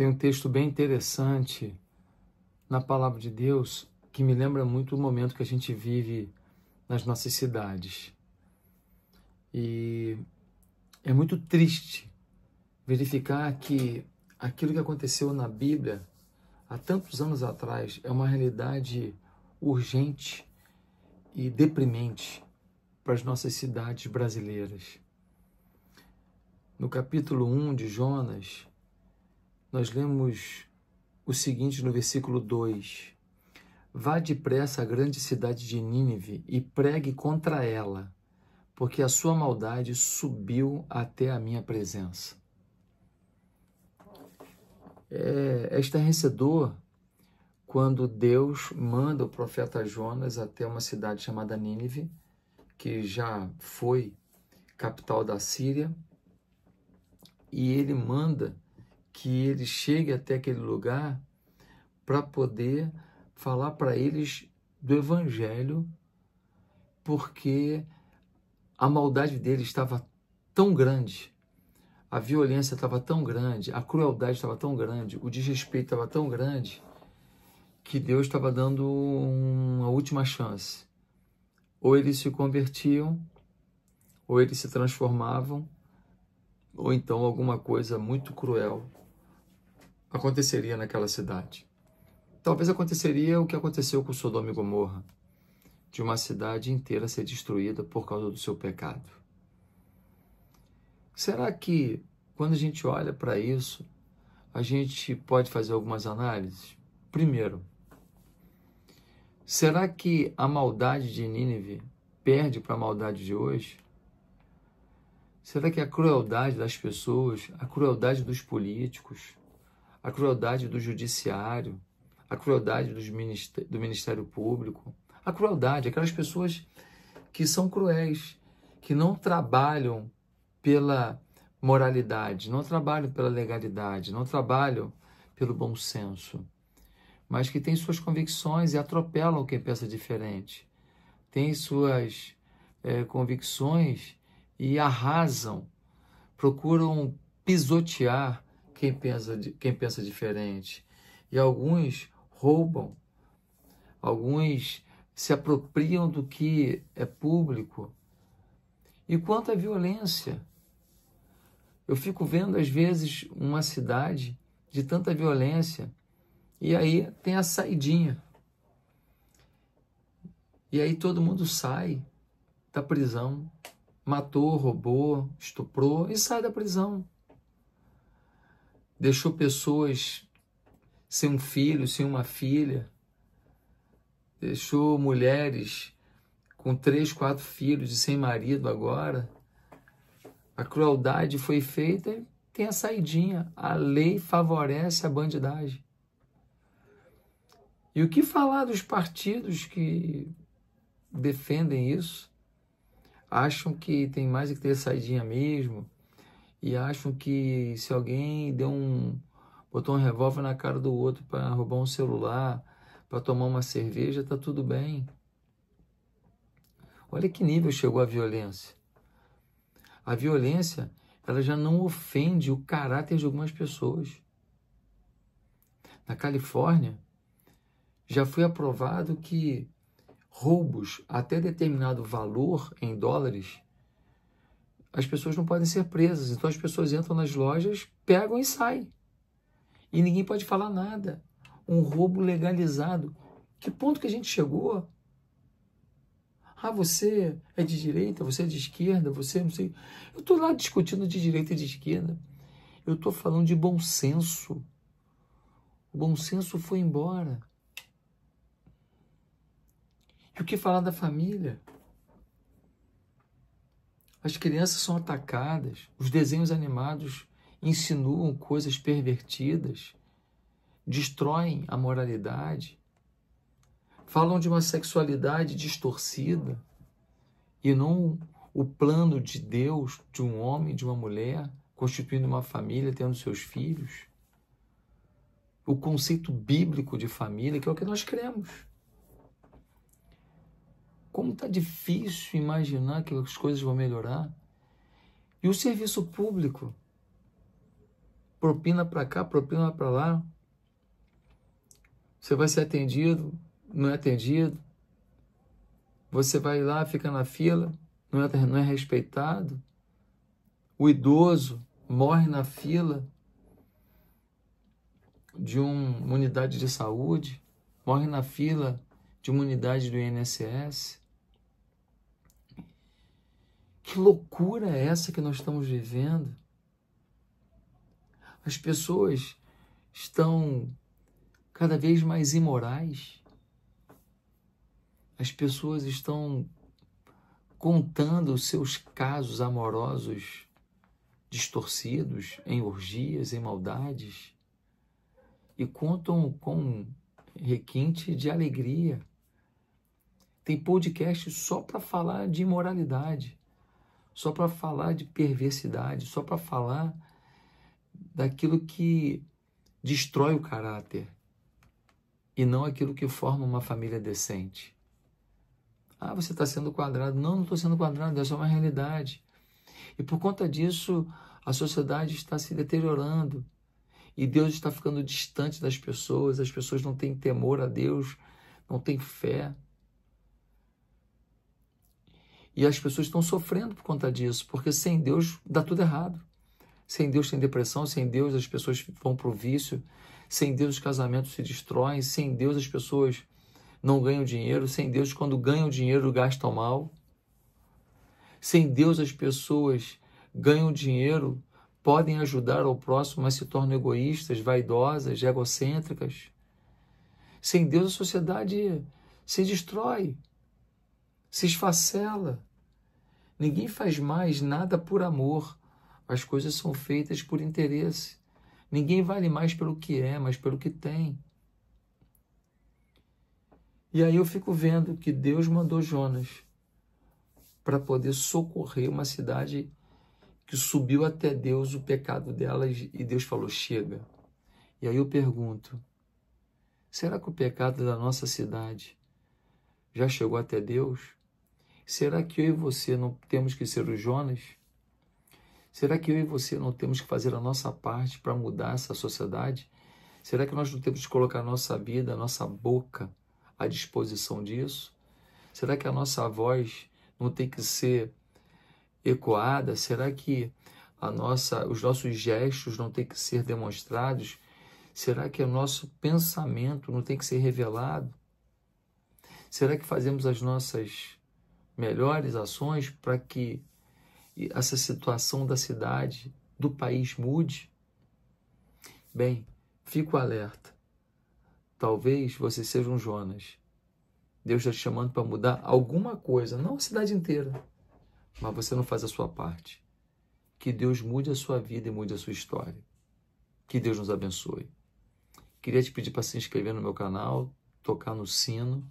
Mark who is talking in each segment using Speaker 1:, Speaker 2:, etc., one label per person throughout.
Speaker 1: Tem um texto bem interessante na palavra de Deus que me lembra muito o momento que a gente vive nas nossas cidades. E é muito triste verificar que aquilo que aconteceu na Bíblia há tantos anos atrás é uma realidade urgente e deprimente para as nossas cidades brasileiras. No capítulo 1 de Jonas, nós lemos o seguinte no versículo 2: Vá depressa à grande cidade de Nínive e pregue contra ela, porque a sua maldade subiu até a minha presença. É, é estarrecedor quando Deus manda o profeta Jonas até uma cidade chamada Nínive, que já foi capital da Síria, e ele manda que ele chegue até aquele lugar para poder falar para eles do Evangelho, porque a maldade dele estava tão grande, a violência estava tão grande, a crueldade estava tão grande, o desrespeito estava tão grande, que Deus estava dando uma última chance. Ou eles se convertiam, ou eles se transformavam, ou então alguma coisa muito cruel aconteceria naquela cidade. Talvez aconteceria o que aconteceu com Sodoma e Gomorra, de uma cidade inteira ser destruída por causa do seu pecado. Será que quando a gente olha para isso, a gente pode fazer algumas análises? Primeiro, será que a maldade de Nínive perde para a maldade de hoje? Será que a crueldade das pessoas, a crueldade dos políticos, a crueldade do judiciário, a crueldade ministério, do Ministério Público, a crueldade, aquelas pessoas que são cruéis, que não trabalham pela moralidade, não trabalham pela legalidade, não trabalham pelo bom senso, mas que têm suas convicções e atropelam quem pensa diferente, têm suas é, convicções e arrasam, procuram pisotear quem pensa, quem pensa diferente. E alguns roubam, alguns se apropriam do que é público. E quanto à violência, eu fico vendo às vezes uma cidade de tanta violência e aí tem a saidinha. E aí todo mundo sai da prisão matou, roubou, estuprou e sai da prisão. Deixou pessoas sem um filho, sem uma filha. Deixou mulheres com três, quatro filhos e sem marido agora. A crueldade foi feita e tem a saidinha. A lei favorece a bandidagem. E o que falar dos partidos que defendem isso? acham que tem mais que ter saidinha mesmo e acham que se alguém deu um botou um revólver na cara do outro para roubar um celular, para tomar uma cerveja, tá tudo bem. Olha que nível chegou a violência. A violência, ela já não ofende o caráter de algumas pessoas. Na Califórnia, já foi aprovado que roubos até determinado valor em dólares, as pessoas não podem ser presas. Então as pessoas entram nas lojas, pegam e saem. E ninguém pode falar nada. Um roubo legalizado. Que ponto que a gente chegou? Ah, você é de direita, você é de esquerda, você não sei. Eu estou lá discutindo de direita e de esquerda. Eu estou falando de bom senso. O bom senso foi embora. Por que falar da família. As crianças são atacadas, os desenhos animados insinuam coisas pervertidas, destroem a moralidade, falam de uma sexualidade distorcida e não o plano de Deus, de um homem, de uma mulher, constituindo uma família, tendo seus filhos. O conceito bíblico de família, que é o que nós cremos. Como está difícil imaginar que as coisas vão melhorar. E o serviço público, propina para cá, propina para lá. Você vai ser atendido, não é atendido. Você vai lá, fica na fila, não é, não é respeitado. O idoso morre na fila de uma unidade de saúde, morre na fila de uma unidade do INSS. Que loucura é essa que nós estamos vivendo? As pessoas estão cada vez mais imorais. As pessoas estão contando os seus casos amorosos distorcidos em orgias, em maldades, e contam com requinte de alegria tem podcast só para falar de imoralidade, só para falar de perversidade, só para falar daquilo que destrói o caráter e não aquilo que forma uma família decente. Ah, você está sendo quadrado. Não, não estou sendo quadrado, essa é uma realidade. E por conta disso, a sociedade está se deteriorando. E Deus está ficando distante das pessoas, as pessoas não têm temor a Deus, não têm fé. E as pessoas estão sofrendo por conta disso, porque sem Deus dá tudo errado. Sem Deus tem depressão, sem Deus as pessoas vão para o vício, sem Deus os casamentos se destroem, sem Deus as pessoas não ganham dinheiro, sem Deus quando ganham dinheiro gastam mal. Sem Deus as pessoas ganham dinheiro, podem ajudar ao próximo, mas se tornam egoístas, vaidosas, egocêntricas. Sem Deus a sociedade se destrói se esfacela. Ninguém faz mais nada por amor. As coisas são feitas por interesse. Ninguém vale mais pelo que é, mas pelo que tem. E aí eu fico vendo que Deus mandou Jonas para poder socorrer uma cidade que subiu até Deus o pecado delas e Deus falou: chega. E aí eu pergunto: será que o pecado da nossa cidade já chegou até Deus? Será que eu e você não temos que ser os Jonas? Será que eu e você não temos que fazer a nossa parte para mudar essa sociedade? Será que nós não temos que colocar a nossa vida, a nossa boca à disposição disso? Será que a nossa voz não tem que ser ecoada? Será que a nossa, os nossos gestos não têm que ser demonstrados? Será que o nosso pensamento não tem que ser revelado? Será que fazemos as nossas melhores ações para que essa situação da cidade, do país mude? Bem, fico alerta. Talvez você seja um Jonas. Deus está te chamando para mudar alguma coisa, não a cidade inteira, mas você não faz a sua parte. Que Deus mude a sua vida e mude a sua história. Que Deus nos abençoe. Queria te pedir para se inscrever no meu canal, tocar no sino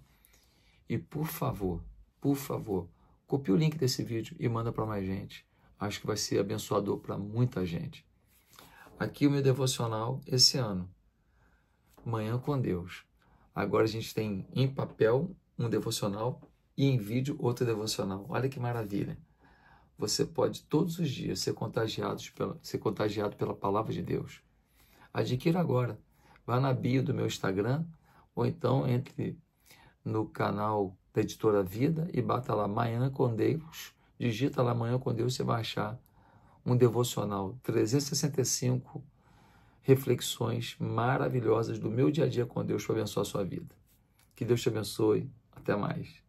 Speaker 1: e, por favor, por favor, copie o link desse vídeo e manda para mais gente. Acho que vai ser abençoador para muita gente. Aqui o meu devocional esse ano. Manhã com Deus. Agora a gente tem em papel um devocional e em vídeo outro devocional. Olha que maravilha. Você pode todos os dias ser contagiado pela, ser contagiado pela palavra de Deus. Adquira agora. Vá na bio do meu Instagram ou então entre no canal da editora Vida, e bata lá Manhã com Deus, digita lá Manhã com Deus, você vai achar um devocional 365 reflexões maravilhosas do meu dia a dia com Deus para abençoar a sua vida. Que Deus te abençoe. Até mais.